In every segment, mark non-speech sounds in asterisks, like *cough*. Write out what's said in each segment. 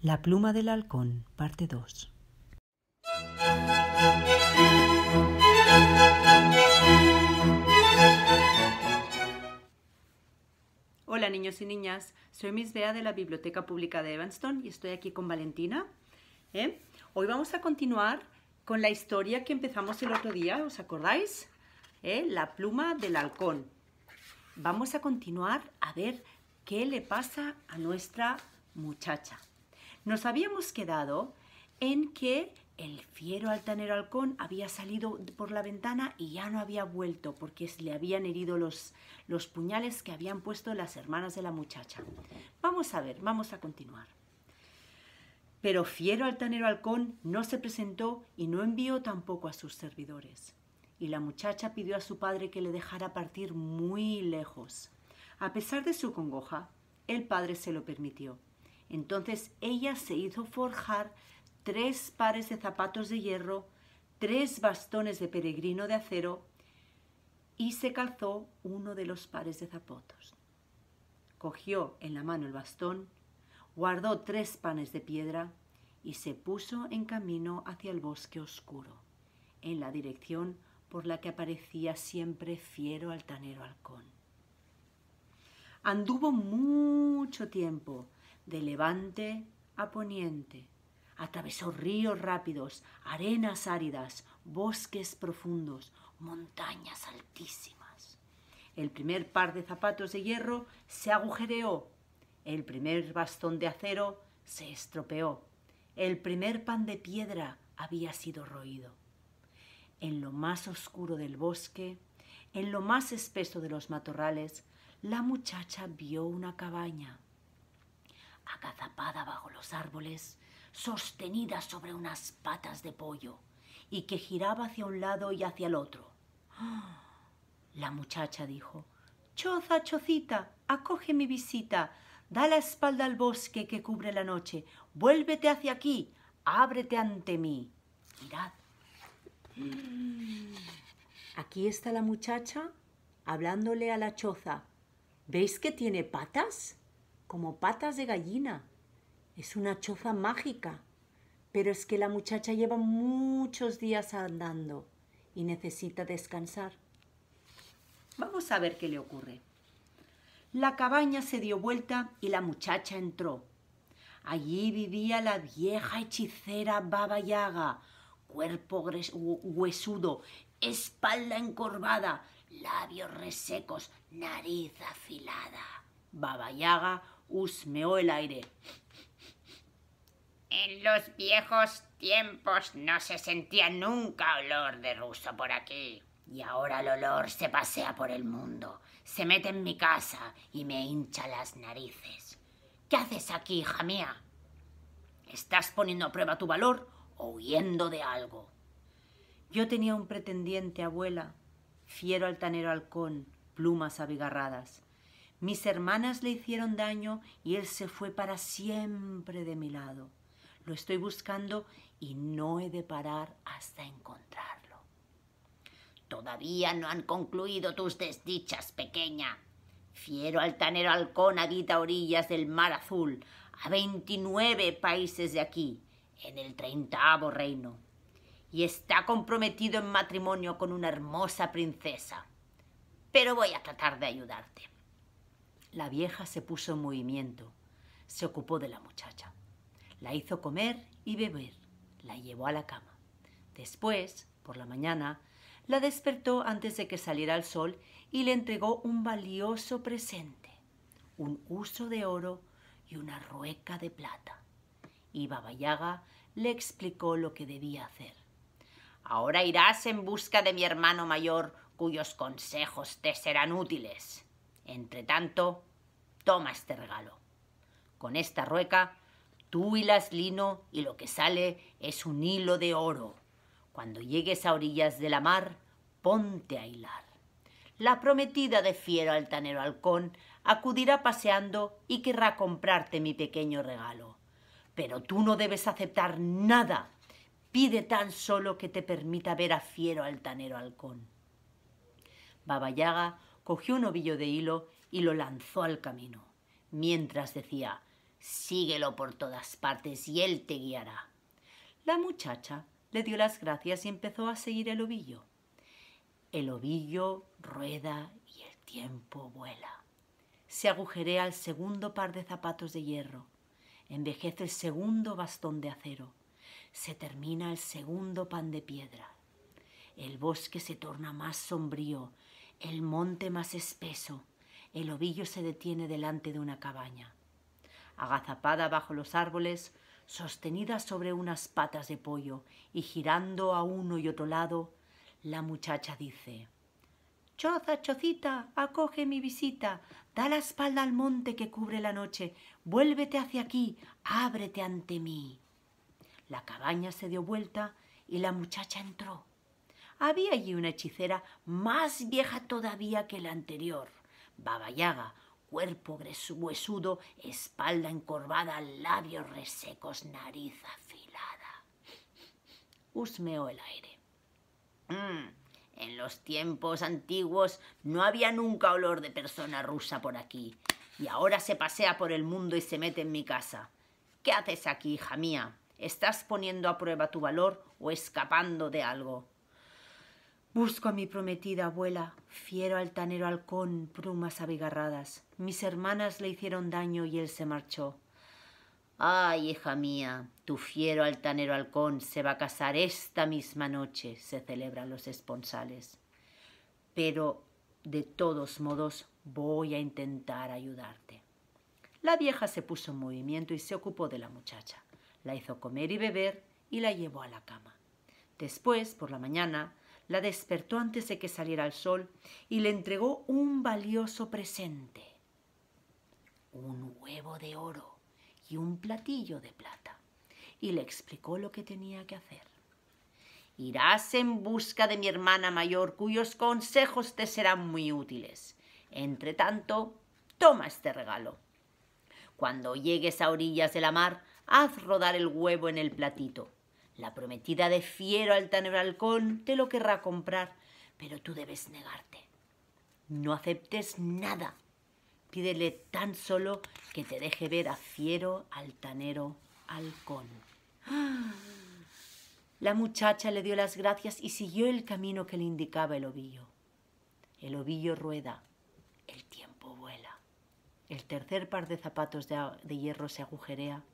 La pluma del halcón, parte 2. Hola niños y niñas, soy Miss Bea de la Biblioteca Pública de Evanston y estoy aquí con Valentina. ¿eh? Hoy vamos a continuar con la historia que empezamos el otro día, ¿os acordáis? ¿Eh? La pluma del halcón. Vamos a continuar a ver qué le pasa a nuestra muchacha. Nos habíamos quedado en que el fiero altanero halcón había salido por la ventana y ya no había vuelto porque le habían herido los, los puñales que habían puesto las hermanas de la muchacha. Vamos a ver, vamos a continuar. Pero fiero altanero halcón no se presentó y no envió tampoco a sus servidores. Y la muchacha pidió a su padre que le dejara partir muy lejos. A pesar de su congoja, el padre se lo permitió entonces ella se hizo forjar tres pares de zapatos de hierro, tres bastones de peregrino de acero y se calzó uno de los pares de zapatos. Cogió en la mano el bastón, guardó tres panes de piedra y se puso en camino hacia el bosque oscuro, en la dirección por la que aparecía siempre fiero altanero halcón. Anduvo mucho tiempo, de levante a poniente. Atravesó ríos rápidos, arenas áridas, bosques profundos, montañas altísimas. El primer par de zapatos de hierro se agujereó, el primer bastón de acero se estropeó, el primer pan de piedra había sido roído. En lo más oscuro del bosque, en lo más espeso de los matorrales, la muchacha vio una cabaña acazapada bajo los árboles, sostenida sobre unas patas de pollo y que giraba hacia un lado y hacia el otro. *gasps* La muchacha dijo, Choza, chocita, acoge mi visita, da la espalda al bosque que cubre la noche, vuélvete hacia aquí, ábrete ante mí. Mirad. *gasps* Aquí está la muchacha hablándole a la choza. ¿Veis que tiene patas? como patas de gallina. Es una choza mágica. Pero es que la muchacha lleva muchos días andando y necesita descansar. Vamos a ver qué le ocurre. La cabaña se dio vuelta y la muchacha entró. Allí vivía la vieja hechicera Baba Yaga, cuerpo huesudo, espalda encorvada, labios resecos, nariz afilada. Baba Yaga husmeó el aire. En los viejos tiempos no se sentía nunca olor de ruso por aquí. Y ahora el olor se pasea por el mundo, se mete en mi casa y me hincha las narices. ¿Qué haces aquí, hija mía? ¿Estás poniendo a prueba tu valor o huyendo de algo? Yo tenía un pretendiente, abuela, fiero altanero halcón, plumas abigarradas. Mis hermanas le hicieron daño y él se fue para siempre de mi lado. Lo estoy buscando y no he de parar hasta encontrarlo. Todavía no han concluido tus desdichas, pequeña. Fiero altanero halcón habita orillas del mar azul, a veintinueve países de aquí, en el treintavo reino, y está comprometido en matrimonio con una hermosa princesa. Pero voy a tratar de ayudarte. La vieja se puso en movimiento, se ocupó de la muchacha. La hizo comer y beber, la llevó a la cama. Después, por la mañana, la despertó antes de que saliera el sol y le entregó un valioso presente, un uso de oro y una rueca de plata. Y Baba Yaga le explicó lo que debía hacer. Ahora irás en busca de mi hermano mayor, cuyos consejos te serán útiles. Entre tanto, Toma este regalo. Con esta rueca, tú hilas lino y lo que sale es un hilo de oro. Cuando llegues a orillas de la mar, ponte a hilar. La prometida de fiero altanero halcón acudirá paseando y querrá comprarte mi pequeño regalo. Pero tú no debes aceptar nada. Pide tan solo que te permita ver a fiero altanero halcón. Baba cogió un ovillo de hilo y lo lanzó al camino, mientras decía Síguelo por todas partes y él te guiará. La muchacha le dio las gracias y empezó a seguir el ovillo. El ovillo rueda y el tiempo vuela. Se agujerea el segundo par de zapatos de hierro. Envejece el segundo bastón de acero. Se termina el segundo pan de piedra. El bosque se torna más sombrío, el monte más espeso, el ovillo se detiene delante de una cabaña. Agazapada bajo los árboles, sostenida sobre unas patas de pollo y girando a uno y otro lado, la muchacha dice Choza, chocita, acoge mi visita, da la espalda al monte que cubre la noche, vuélvete hacia aquí, ábrete ante mí. La cabaña se dio vuelta y la muchacha entró. Había allí una hechicera más vieja todavía que la anterior. Baba Yaga, cuerpo huesudo, espalda encorvada, labios resecos, nariz afilada. Husmeó el aire. Mm, en los tiempos antiguos no había nunca olor de persona rusa por aquí, y ahora se pasea por el mundo y se mete en mi casa. ¿Qué haces aquí, hija mía? ¿Estás poniendo a prueba tu valor o escapando de algo? Busco a mi prometida abuela, fiero altanero halcón, plumas abigarradas. Mis hermanas le hicieron daño y él se marchó. Ay, hija mía, tu fiero altanero halcón se va a casar esta misma noche, se celebran los esponsales. Pero, de todos modos, voy a intentar ayudarte. La vieja se puso en movimiento y se ocupó de la muchacha. La hizo comer y beber y la llevó a la cama. Después, por la mañana, la despertó antes de que saliera el sol y le entregó un valioso presente, un huevo de oro y un platillo de plata, y le explicó lo que tenía que hacer. Irás en busca de mi hermana mayor, cuyos consejos te serán muy útiles. Entre tanto, toma este regalo. Cuando llegues a orillas de la mar, haz rodar el huevo en el platito la prometida de fiero altanero halcón te lo querrá comprar, pero tú debes negarte. No aceptes nada. Pídele tan solo que te deje ver a fiero altanero halcón. *gasps* La muchacha le dio las gracias y siguió el camino que le indicaba el ovillo. El ovillo rueda, el tiempo vuela. El tercer par de zapatos de, hierro se agujerea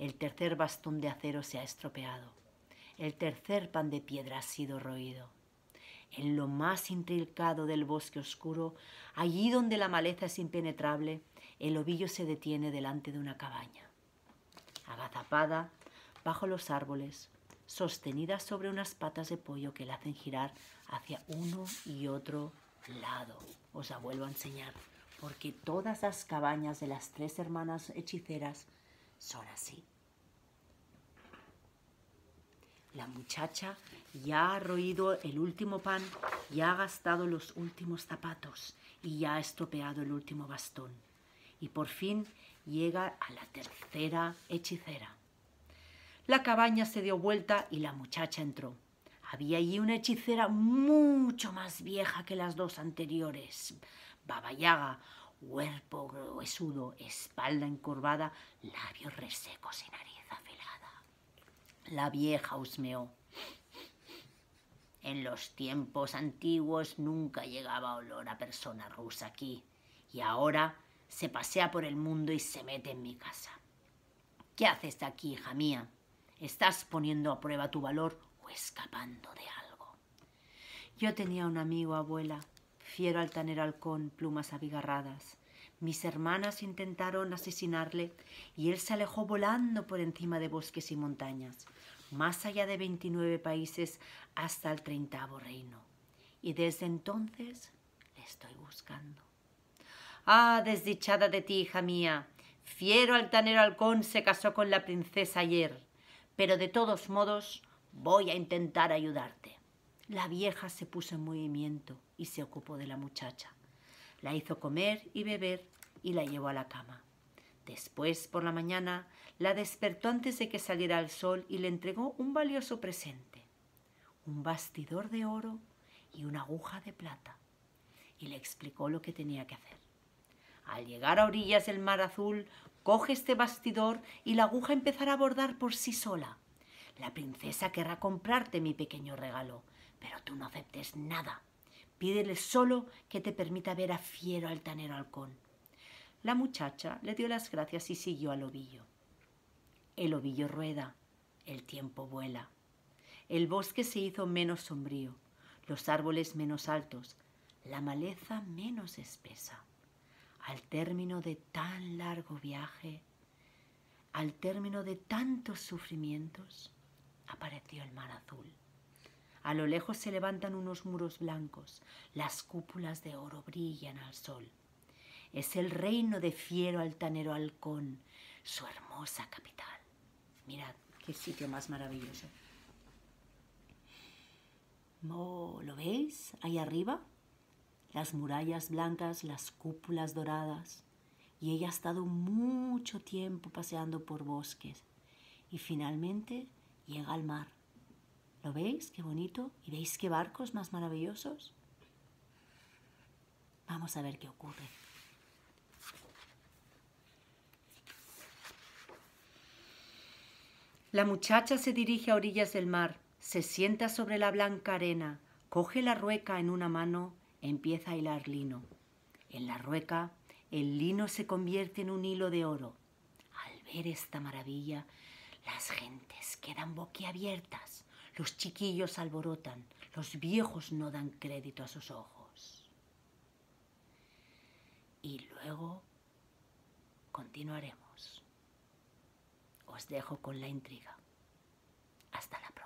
el tercer bastón de acero se ha estropeado. El tercer pan de piedra ha sido roído. En lo más intrincado del bosque oscuro, allí donde la maleza es impenetrable, el ovillo se detiene delante de una cabaña. Agazapada, bajo los árboles, sostenida sobre unas patas de pollo que la hacen girar hacia uno y otro lado. Os la vuelvo a enseñar, porque todas las cabañas de las tres hermanas hechiceras son así. La muchacha ya ha roído el último pan, ya ha gastado los últimos zapatos y ya ha estropeado el último bastón. Y por fin llega a la tercera hechicera. La cabaña se dio vuelta y la muchacha entró. Había allí una hechicera mucho más vieja que las dos anteriores. Baba Yaga, cuerpo gruesudo, espalda encorvada, labios resecos y nariz afilada. La vieja husmeó. En los tiempos antiguos nunca llegaba olor a persona rusa aquí, y ahora se pasea por el mundo y se mete en mi casa. ¿Qué haces aquí, hija mía? ¿Estás poniendo a prueba tu valor o escapando de algo? Yo tenía un amigo, abuela, fiero altanero halcón, plumas abigarradas. Mis hermanas intentaron asesinarle y él se alejó volando por encima de bosques y montañas, más allá de veintinueve países hasta el treintavo reino. Y desde entonces le estoy buscando. Ah, desdichada de ti, hija mía. Fiero altanero halcón se casó con la princesa ayer, pero de todos modos voy a intentar ayudarte. La vieja se puso en movimiento y se ocupó de la muchacha. La hizo comer y beber y la llevó a la cama. Después, por la mañana, la despertó antes de que saliera el sol y le entregó un valioso presente, un bastidor de oro y una aguja de plata, y le explicó lo que tenía que hacer. Al llegar a orillas del mar azul, coge este bastidor y la aguja empezará a bordar por sí sola. La princesa querrá comprarte mi pequeño regalo, pero tú no aceptes nada. Pídele solo que te permita ver a fiero altanero halcón. La muchacha le dio las gracias y siguió al ovillo. El ovillo rueda, el tiempo vuela. El bosque se hizo menos sombrío, los árboles menos altos, la maleza menos espesa. Al término de tan largo viaje, al término de tantos sufrimientos, apareció el mar azul. A lo lejos se levantan unos muros blancos, las cúpulas de oro brillan al sol. Es el reino de fiero altanero halcón, su hermosa capital. Mirad, qué sitio más maravilloso. ¿Lo veis? Ahí arriba. Las murallas blancas, las cúpulas doradas. Y ella ha estado mucho tiempo paseando por bosques. Y finalmente llega al mar ¿Lo veis? Qué bonito. ¿Y veis qué barcos más maravillosos? Vamos a ver qué ocurre. La muchacha se dirige a orillas del mar, se sienta sobre la blanca arena, coge la rueca en una mano, empieza a hilar lino. En la rueca, el lino se convierte en un hilo de oro. Al ver esta maravilla, las gentes quedan boquiabiertas. Los chiquillos alborotan, los viejos no dan crédito a sus ojos. Y luego continuaremos. Os dejo con la intriga. Hasta la próxima.